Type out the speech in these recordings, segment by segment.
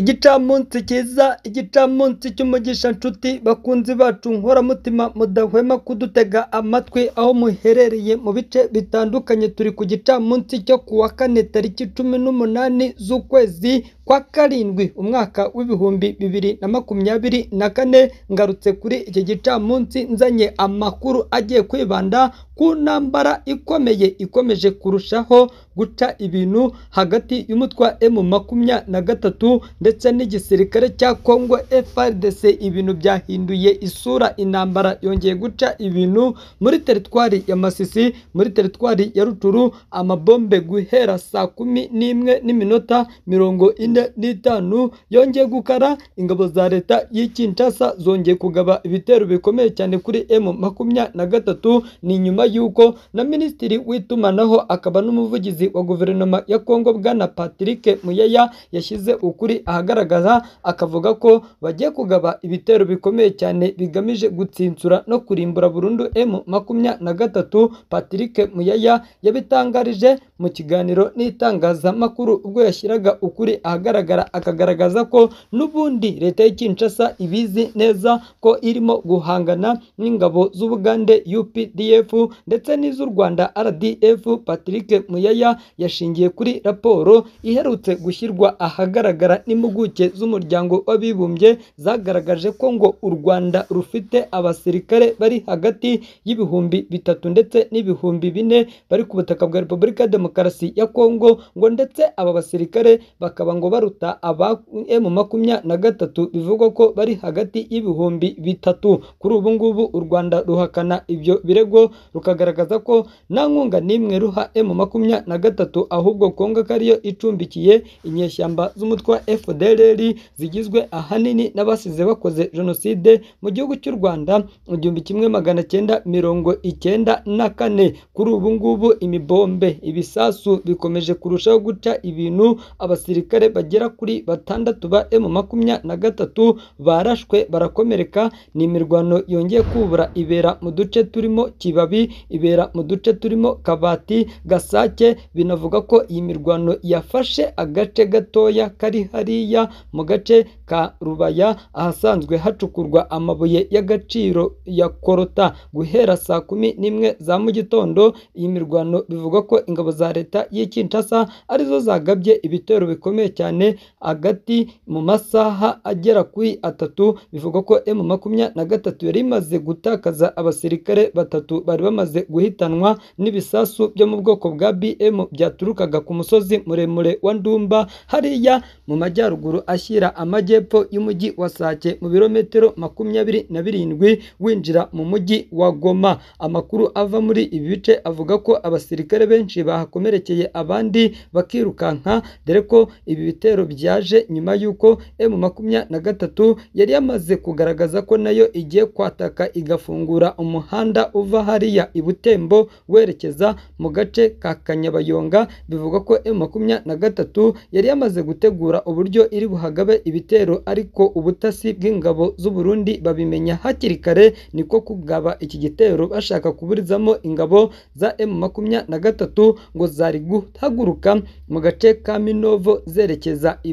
Igicamunsi cyiza, igicamunsi cy'umugisha nshuti, bakunzi bacu nkoramutima mudahwema kudutega amatwi aho muherereye mu bice bitandukanye, turi ku gicamunsi cyo kuwa wa kane tariki cumi n'umunani z'ukwezi kwa karindwi umwaka w'ibihumbi bibiri na makumyabiri na kane, ngarutse kuri iki gicamunsi nzanye amakuru agiye kwibanda ku ntambara ikomeye ikomeje kurushaho guca ibintu hagati yumutwa emu makumya na gatatu ndetse n'igisirikare cya Kongo FARDC ibintu byahinduye isura intambara yongeye guca ibintu muri teritwari ya Masisi muri teritwari ya Ruturu amabombe guhera saa kumi n'imwe n'iminota mirongo ine n'itanu yongeye gukara ingabo za leta y'i Kinshasa zongeye kugaba ibitero bikomeye cyane kuri emu makumya na gatatu ni nyuma y'uko na minisitiri w'itumanaho akaba n'umuvugizi wa guverinoma ya Kongo bwana Patrick Muyeya yashyize ukuri ahagaragaza akavuga ko bagiye kugaba ibitero bikomeye cyane bigamije gutsinsura no kurimbura burundu emu makumya na gatatu Patrick Muyeya yabitangarije mu kiganiro n'itangazamakuru ubwo yashyiraga ukuri ahagaragara akagaragaza ko n'ubundi leta ya Kinshasa ibizi neza ko irimo guhangana n'ingabo z'Ubugande UPDF ndetse n'iz'u Rwanda RDF Patrick Muyaya yashingiye kuri raporo iherutse gushyirwa ahagaragara n'impuguke z'umuryango w'abibumbye zagaragaje ko ngo u Rwanda rufite abasirikare bari hagati y'ibihumbi bitatu ndetse n'ibihumbi bine bari ku butaka bwa Repubulika ya Demokarasi ya Kongo ngo ndetse aba basirikare bakaba ngo baruta aba emu makumyabiri na gatatu bivugwa ko bari hagati y'ibihumbi bitatu kuri ubu ngubu u Rwanda ruhakana ibyo birego rukagaragaza ko nta nkunga n'imwe ruha emu makumyabiri na gatatu gatatu ahubwo Kongo ko ariyo icumbikiye inyeshyamba z'umutwe wa FDLR zigizwe ahanini n'abasize bakoze jenoside mu gihugu cy'u Rwanda mu gihumbi kimwe magana cyenda mirongo icyenda na kane kuri ubu ngubu imibombe ibisasu bikomeje kurushaho guca ibintu abasirikare bagera kuri batandatu ba emu makumya na gatatu barashwe barakomereka ni imirwano yongeye kubura ibera mu duce turimo Kibabi ibera mu duce turimo Kabati Gasake binavuga ko iyi mirwano yafashe agace gatoya kari hariya mu gace ka Rubaya ahasanzwe hacukurwa amabuye y'agaciro ya Korota guhera saa kumi n'imwe za mu gitondo iyi mirwano bivugwa ko ingabo za leta y'i Kinshasa arizo zagabye ibitero bikomeye cyane hagati mu masaha agera kuri atatu bivugwa ko emu makumyabiri na gatatu yari imaze gutakaza abasirikare batatu bari bamaze guhitanwa n'ibisasu byo mu bwoko bwa BM byaturukaga ku musozi muremure wa Ndumba hariya mu majyaruguru ashyira amajyepfo y'umujyi wa Sake mu birometero makumyabiri na birindwi winjira mu mujyi wa Goma amakuru ava muri ibi bice avuga ko abasirikare benshi bahakomerekeye abandi bakirukanka dore ko ibi bitero byaje nyuma y'uko M makumyabiri na gatatu yari yamaze kugaragaza ko nayo igiye kwataka igafungura umuhanda uva hariya i Butembo werekeza mu gace ka Kanyabayu Kayonga bivugwa ko M23 yari yamaze gutegura uburyo iri buhagabe ibitero ariko ubutasi bw'ingabo z'u Burundi babimenya hakiri kare niko kugaba iki gitero bashaka kuburizamo ingabo za M23 ngo zari guhaguruka mu gace ka Minovo zerekeza i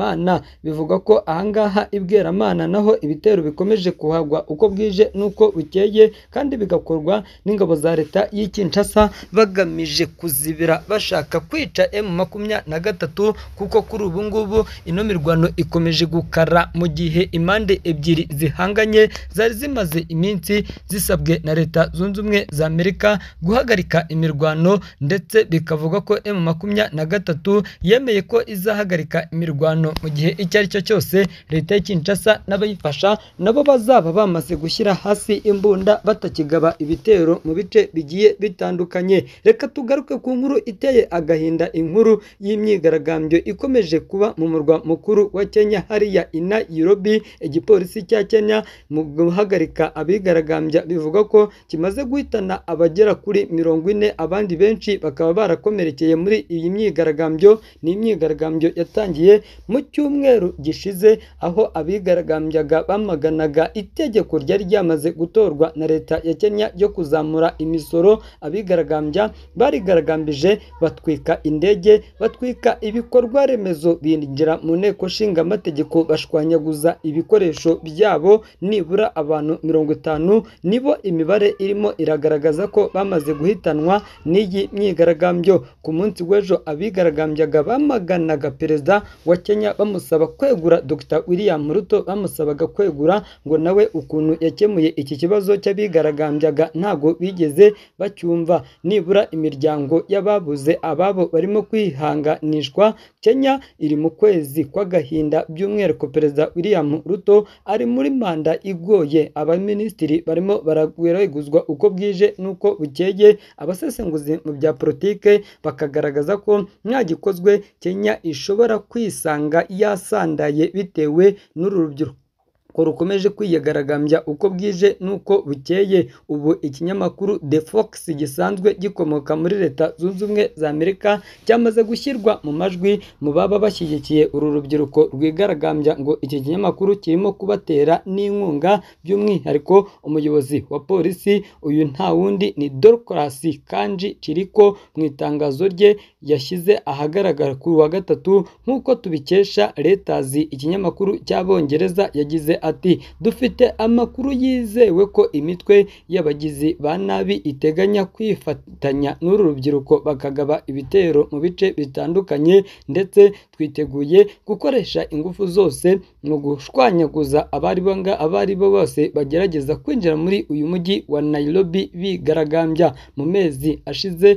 mana bivuga ko ahangaha i Bweramana naho ibitero bikomeje kuhagwa uko bwije n'uko bukeye kandi bigakorwa n'ingabo za leta y'i Kinshasa bagamije kuzi bakazibira bashaka kwica emu makumya na gatatu kuko kuri ubu ngubu ino mirwano ikomeje gukara mu gihe impande ebyiri zihanganye zari zimaze iminsi zisabwe na leta zunze ubumwe za amerika guhagarika imirwano ndetse bikavuga ko emu makumya na gatatu yemeye ko izahagarika imirwano mu gihe icyo ari cyo cyose leta Kinshasa n'abayifasha nabo bazaba bamaze gushyira hasi imbunda batakigaba ibitero mu bice bigiye bitandukanye reka tugaruke ku nkuru iteye agahinda inkuru y'imyigaragambyo ikomeje kuba mu murwa mukuru wa Kenya hariya i Nairobi igipolisi cya Kenya mu guhagarika abigaragambya bivuga ko kimaze guhitana abagera kuri mirongo ine abandi benshi bakaba barakomerekeye muri iyi myigaragambyo ni imyigaragambyo yatangiye mu cyumweru gishize aho abigaragambyaga bamaganaga itegeko ryari ryamaze gutorwa na leta ya Kenya ryo kuzamura imisoro abigaragambya barigaragambije bakabije batwika indege batwika ibikorwa remezo binjira mu nteko nshinga amategeko bashwanyaguza ibikoresho byabo nibura abantu mirongo itanu nibo imibare irimo iragaragaza ko bamaze guhitanwa n'iyi myigaragambyo ku munsi w'ejo abigaragambyaga bamaganaga perezida wa Kenya bamusaba kwegura Dr William Ruto bamusabaga kwegura ngo nawe ukuntu yakemuye iki kibazo cy'abigaragambyaga ntago bigeze bacyumva nibura imiryango y'aba babuze ababo barimo kwihanganishwa Kenya iri mu kwezi kw'agahinda by'umwihariko Perezida William Ruto ari muri manda igoye abaminisitiri barimo baragweguzwa uko bwije n'uko bukeye abasesenguzi mu bya politiki bakagaragaza ko nta gikozwe Kenya ishobora kwisanga yasandaye bitewe n'uru rubyiruko ko rukomeje kwiyagaragambya uko bwije n'uko bukeye ubu ikinyamakuru The Fox gisanzwe gikomoka muri leta zunze ubumwe za Amerika cyamaze gushyirwa mu majwi mu baba bashyigikiye uru rubyiruko rwigaragambya ngo iki kinyamakuru kirimo kubatera n'inkunga by'umwihariko umuyobozi wa polisi uyu nta wundi ni Dorcas Kanji Kiriko mu itangazo rye yashyize ahagaragara kuri wa gatatu nk'uko tubikesha Reuters ikinyamakuru cy'abongereza yagize ati dufite amakuru yizewe ko imitwe y'abagizi ba nabi iteganya kwifatanya n'uru rubyiruko bakagaba ibitero mu bice bitandukanye ndetse twiteguye gukoresha ingufu zose mu gushwanyaguza abari bo bose bagerageza kwinjira muri uyu mujyi wa Nairobi bigaragambya mu mezi ashize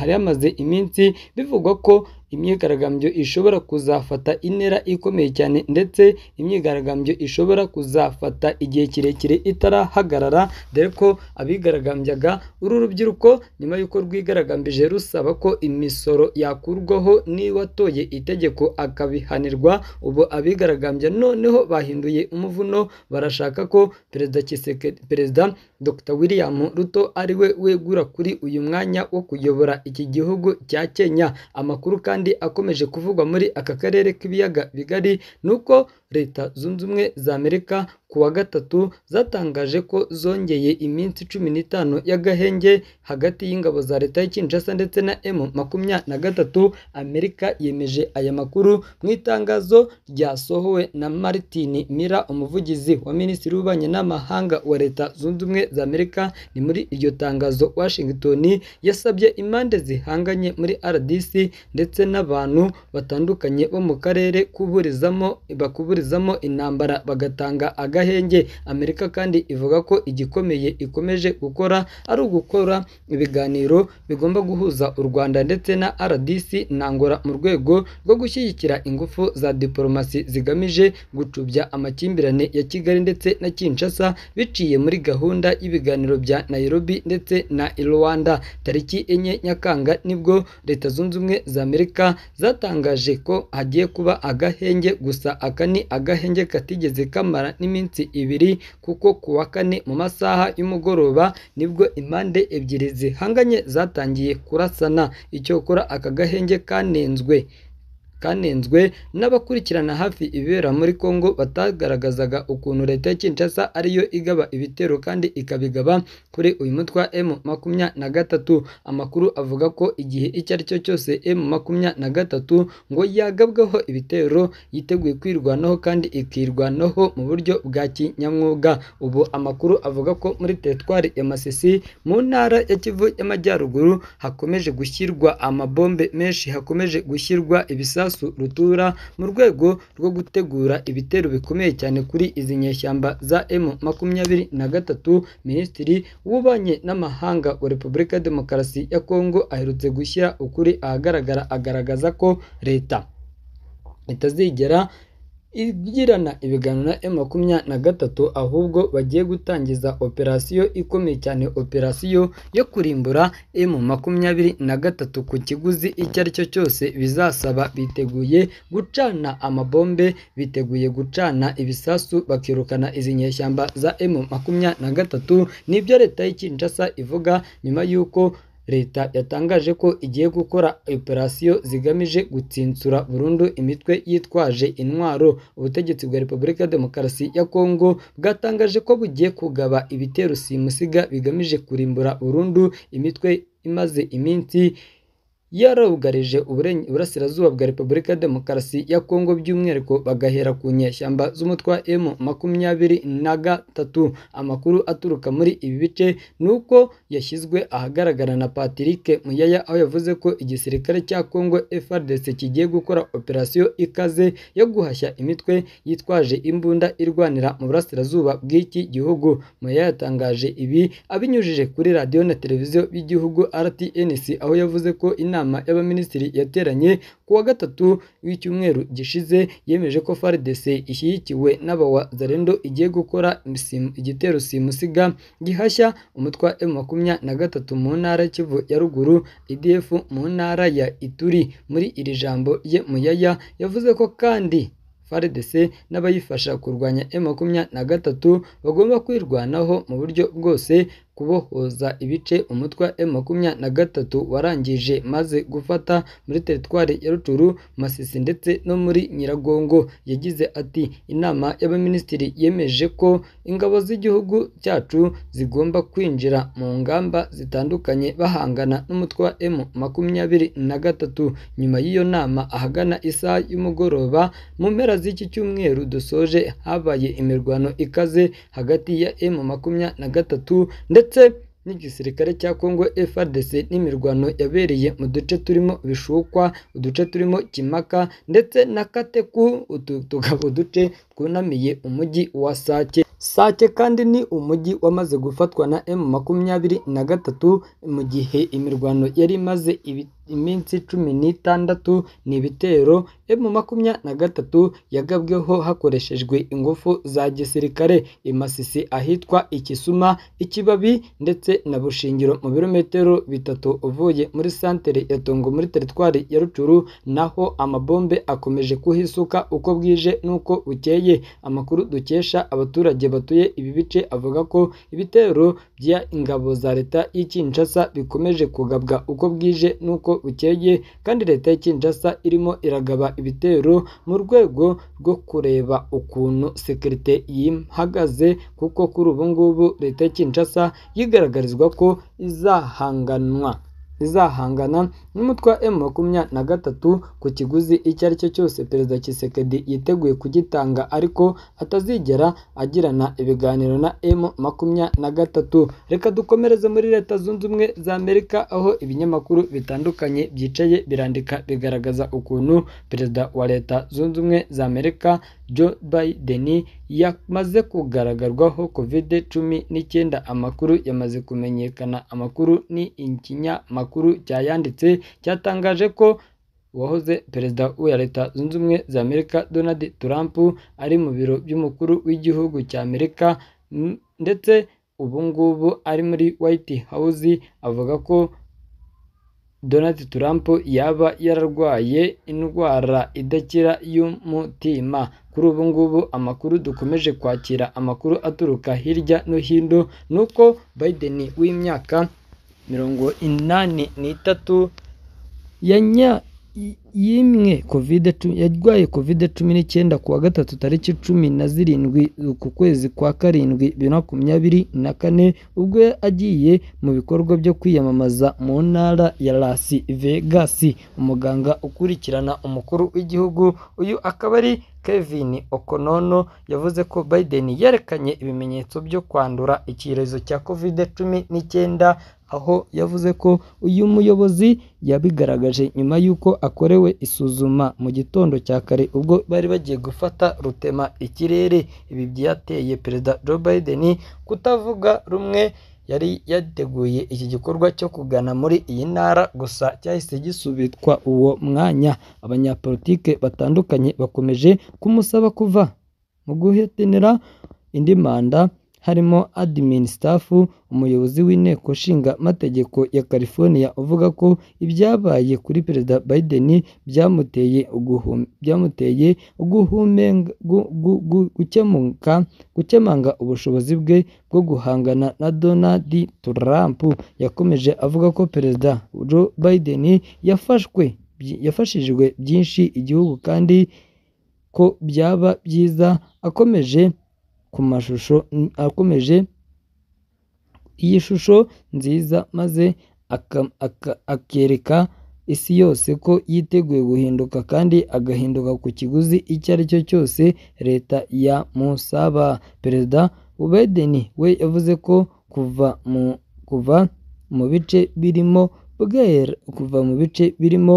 hari hamaze iminsi bivugwa ko imyigaragambyo ishobora kuzafata intera ikomeye cyane ndetse imyigaragambyo ishobora kuzafata igihe kirekire itarahagarara dore ko abigaragambyaga uru rubyiruko nyuma y'uko rwigaragambije rusaba ko imisoro yakurwaho n'uwatoye itegeko akabihanirwa ubu abigaragambya noneho bahinduye umuvuno barashaka ko perezida perezida dr william ruto ariwe wegura kuri uyu mwanya wo kuyobora iki gihugu cya kenya amakuru kandi kandi akomeje kuvugwa muri aka karere k'ibiyaga bigari ni uko Leta Zunze Ubumwe za Amerika ku wa gatatu zatangaje ko zongeye iminsi cumi n'itanu y'agahenge hagati y'ingabo za Leta ya ndetse na emu makumyabiri na gatatu, Amerika yemeje aya makuru mu itangazo ryasohowe na Martin mira umuvugizi wa Minisitiri w'Ububanyi n'Amahanga wa Leta Zunze Ubumwe za Amerika, ni muri iryo tangazo Washington yasabye impande zihanganye muri RDC ndetse n'abantu batandukanye bo mu karere kuburizamo bakuburiza gusubirizamo intambara bagatanga agahenge amerika kandi ivuga ko igikomeye ikomeje gukora ari ugukora ibiganiro bigomba guhuza u rwanda ndetse na rdc ntangora mu rwego rwo gushyigikira ingufu za diporomasi zigamije gucubya amakimbirane ya kigali ndetse na kinshasa biciye muri gahunda y'ibiganiro bya nairobi ndetse na rwanda tariki enye nyakanga nibwo leta zunze ubumwe za amerika zatangaje ko hagiye kuba agahenge gusa aka ni agahenge katigeze kamara n'iminsi ibiri kuko ku wa kane mu masaha y'umugoroba nibwo impande ebyiri zihanganye zatangiye kurasana icyokora aka gahenge kanenzwe. kanenzwe n'abakurikirana hafi ibibera muri Congo batagaragazaga ukuntu leta ya Kinshasa ariyo igaba ibitero kandi ikabigaba kuri uyu mutwe wa makumya na gatatu amakuru avuga ko igihe icyo ari cyo cyose M makumyabiri na gatatu ngo yagabweho ibitero yiteguye kwirwanaho kandi ikirwanaho mu buryo bwa kinyamwuga ubu amakuru avuga ko muri teritwari ya Masisi mu ntara ya Kivu y'Amajyaruguru hakomeje gushyirwa amabombe menshi hakomeje gushyirwa ibisasu rutura mu rwego rwo gutegura ibitero bikomeye cyane kuri izi nyeshyamba za M makumyabiri na gatatu minisitiri w'ububanyi n'amahanga wa repubulika ya demokarasi ya kongo aherutse gushyira ukuri ahagaragara agaragaza ko leta itazigera igirana ibiganiro na M makumyabiri na gatatu ahubwo bagiye gutangiza operasiyo ikomeye cyane operasiyo yo kurimbura M makumyabiri na gatatu ku kiguzi icyo ari cyo cyose bizasaba biteguye gucana amabombe biteguye gucana ibisasu bakirukana izi nyeshyamba za M makumyabiri na gatatu nibyo leta y'i Kinshasa ivuga nyuma y'uko leta yatangaje ko igiye gukora operasiyo zigamije gutsinsura burundu imitwe yitwaje intwaro, ubutegetsi bwa repubulika ya demokarasi ya Kongo bwatangaje ko bugiye kugaba ibitero simusiga bigamije kurimbura burundu imitwe imaze iminsi. yarugarije uburasirazuba bwa repubulika ya demokarasi ya kongo by'umwihariko bagahera ku nyeshyamba z'umutwa emu makumyabiri na gatatu amakuru aturuka muri ibi bice ni uko yashyizwe ahagaragara na patrick muyaya aho yavuze ko igisirikare cya kongo FARDC kigiye gukora operasiyo ikaze yo guhashya imitwe yitwaje imbunda irwanira mu burasirazuba bw'iki gihugu muyaya yatangaje ibi abinyujije kuri radiyo na televiziyo y'igihugu RTNC aho yavuze ko inama inama y'abaminisitiri yateranye ku wa gatatu w'icyumweru gishize yemeje ko FARDC ishyigikiwe n'abawazalendo igiye gukora igitero simusiga gihashya umutwe wa M makumyabiri na gatatu mu ntara Kivu ya ruguru IDF mu ntara ya Ituri muri iri jambo ye Muyaya yavuze ko kandi FARDC n'abayifasha kurwanya M makumyabiri na gatatu bagomba kwirwanaho mu buryo bwose kubohoza ibice umutwe wa M makumyabiri na gatatu warangije maze gufata muri teritwari ya Rutshuru, Masisi ndetse no muri Nyiragongo yagize ati “Inama y'Abaminisitiri yemeje ko ingabo z'igihugu cyacu zigomba kwinjira mu ngamba zitandukanye bahangana n'umutwe M makumyabiri na gatatu, nyuma y'iyo nama ahagana isaha y'umugoroba mu mpera z'iki cyumweru dusoje habaye imirwano ikaze hagati ya M makumyabiri na gatatu ndetse ndetse n'igisirikare cya Congo FARDC n'imirwano yabereye mu duce turimo Bishukwa, uduce turimo Kimaka ndetse na Kateku, utu tukaba uduce twunamiye umujyi wa Sake. Sake kandi ni umujyi wamaze gufatwa na M makumyabiri na gatatu mu gihe imirwano yari imaze iminsi cumi n'itandatu n'ibitero M makumyabiri na gatatu yagabweho hakoreshejwe ingufu za gisirikare i ahitwa ikisuma ikibabi ndetse na Bushingiro mu birometero bitatu uvuye muri santere ya Tongo muri teritwari ya Rucuru naho amabombe akomeje kuhisuka uko bwije n'uko bukeye, amakuru dukesha abaturage batuye ibi bice avuga ko ibitero by'ingabo za leta y'i Kinshasa bikomeje kugabwa uko bwije n'uko bukeye kandi leta y'i Kinshasa irimo iragaba ibitero mu rwego rwo kureba ukuntu sekirite yihagaze kuko kuri ubu ngubu leta y'i Kinshasa yigaragarizwa ko izahanganwa. zizahangana n'umutwa wa emu makumyabiri na gatatu ku kiguzi icyo ari cyo cyose perezida kisekedi yiteguye kugitanga ariko atazigera agirana ibiganiro na emu makumyabiri na gatatu, reka dukomereze muri leta zunze ubumwe za Amerika aho ibinyamakuru bitandukanye byicaye birandika bigaragaza ukuntu perezida wa leta zunze ubumwe za Amerika Joe Biden yamaze kugaragarwaho kovide cumi n'icyenda, amakuru yamaze kumenyekana, amakuru ni ikinyamakuru. kinyamakuru cyayanditse cyatangaje ko uwahoze perezida wa leta zunze ubumwe za Amerika Donald Trump ari mu biro by'umukuru w'igihugu cya Amerika ndetse ubu ngubu ari muri White House avuga ko Donald Trump yaba yararwaye indwara idakira y'umutima, kuri ubu ngubu amakuru dukomeje kwakira amakuru aturuka hirya no hino ni uko Biden w'imyaka mirongo inani n'itatu ya nya y'imwe covid yarwaye covid cumi n'icyenda ku wa gatatu tariki cumi na zirindwi uku kwezi kwa karindwi bibiri na makumyabiri na kane ubwo agiye mu bikorwa byo kwiyamamaza mu ntara ya Las vegasi umuganga ukurikirana umukuru w'igihugu uyu akaba ari Kevin Okonono yavuze ko Biden yerekanye ibimenyetso byo kwandura icyorezo cya covid cumi n'icyenda aho yavuze ko uyu muyobozi yabigaragaje nyuma y'uko akorewe yakorewe isuzuma mu gitondo cya kare ubwo bari bagiye gufata rutema ikirere ibi byateye perezida Joe Biden kutavuga rumwe yari yateguye iki gikorwa cyo kugana muri iyi ntara gusa cyahise gisubitwa uwo mwanya abanyapolitike batandukanye bakomeje kumusaba kuva mu guhatanira indi manda harimo Admin Staff umuyobozi w'inteko nshinga mategeko ya California uvuga ko ibyabaye kuri Perezida Biden byamuteye byamuteye gukemuka gukemanga ubushobozi bwe bwo guhangana na Donald Trump yakomeje avuga ko Perezida Joe Biden yafashwe yafashijwe byinshi igihugu kandi ko byaba byiza akomeje ku mashusho akomeje iyi shusho nziza maze akereka isi yose ko yiteguye guhinduka kandi agahinduka ku kiguzi icyo ari cyo cyose leta ya musaba perezida ubedeni we yavuze ko kuva mu kuva mu bice birimo kuva mu bice birimo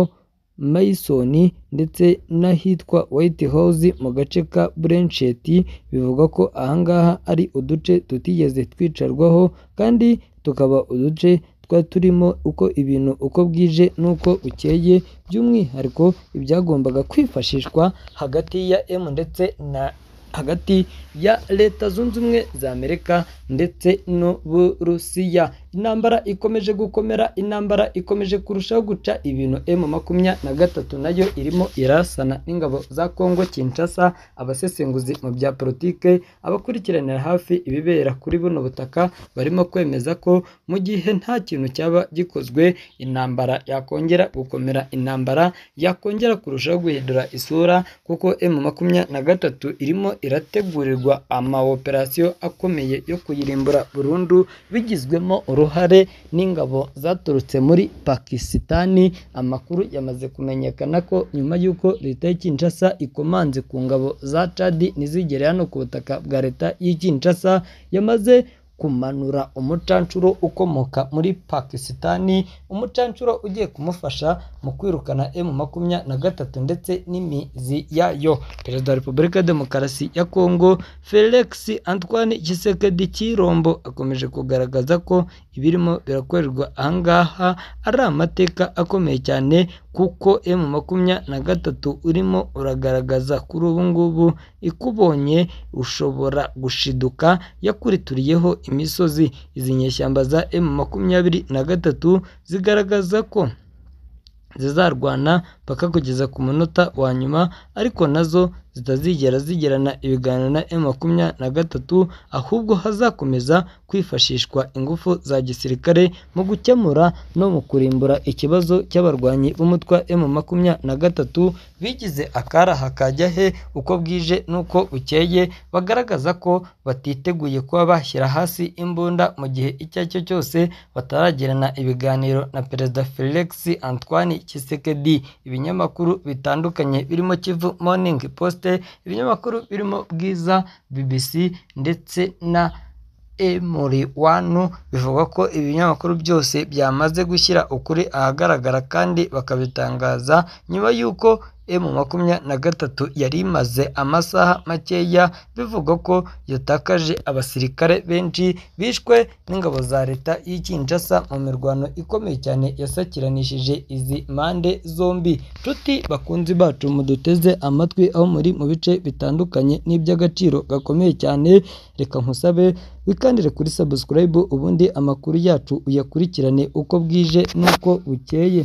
Mason ndetse n'ahitwa White House mu gace ka Blanchett bivugwa ko ahangaha ari uduce tutigeze twicarwaho kandi tukaba uduce twari turimo uko ibintu uko bwije n'uko bukeye by'umwihariko ibyagombaga kwifashishwa hagati ya M ndetse na. hagati ya leta zunze ubumwe za amerika ndetse n'uburusiya intambara ikomeje gukomera intambara ikomeje kurushaho guca ibintu emu makumyabiri na gatatu nayo irimo irasana n'ingabo za kongo kinshasa abasesenguzi mu bya politiki abakurikiranira hafi ibibera kuri buno butaka barimo kwemeza ko mu gihe nta kintu cyaba gikozwe intambara yakongera gukomera intambara yakongera kurushaho guhindura isura kuko emu makumyabiri na gatatu irimo irategurirwa amawoperasiyo akomeye yo kuyirimbura burundu bigizwemo uruhare n'ingabo zaturutse muri Pakisitani, amakuru yamaze kumenyekana ko nyuma y'uko leta y'i Kinshasa ikomanze ku ngabo za Cadi ntizigere hano ku butaka bwa leta y'i Kinshasa yamaze kumanura umucancuro ukomoka muri Pakisitani umucancuro ugiye kumufasha mu kwirukana emu makumyabiri na gatatu ndetse n'imizi yayo perezida wa repubulika ya demokarasi ya kongo felix antoine kisekedi cyirombo akomeje kugaragaza ko ibirimo birakorerwa aha ngaha ari amateka akomeye cyane kuko emu makumyabiri na gatatu urimo uragaragaza kuri ubu ngubu ikubonye ushobora gushiduka yakurituriyeho imisozi izi nyeshyamba za emu makumyabiri na gatatu zigaragaza ko zizarwana kugeza ku munota wa nyuma ariko nazo zitazigera zigirana ibiganiro na M23 ahubwo hazakomeza kwifashishwa ingufu za gisirikare mu gukemura no mu kurimbura ikibazo cy'abarwanyi b'umutwe m gatatu bigize akara hakajya he uko bwije n'uko bukeye bagaragaza ko batiteguye kuba bashyira hasi imbunda mu gihe icyo ari cyo cyose bataragirana ibiganiro na Perezida Felix Antoine Tshisekedi ibinyamakuru bitandukanye birimo Kivu Morning Post, ibinyamakuru birimo Bwiza, BBC ndetse na Emuri Wanu, bivugwa ko ibinyamakuru byose byamaze gushyira ukuri ahagaragara kandi bakabitangaza nyuma y'uko emu makumyabiri na gatatu yari imaze amasaha makeya bivugwa ko yatakaje abasirikare benshi bishwe n'ingabo za leta y'i Kinshasa mu mirwano ikomeye cyane yasakiranishije izi mpande zombi Tuti bakunzi bacu muduteze amatwi aho muri mu bice bitandukanye n'iby'agaciro gakomeye cyane reka nkusabe wikandire kuri subscribe ubundi amakuru yacu uyakurikirane uko bwije n'uko bukeye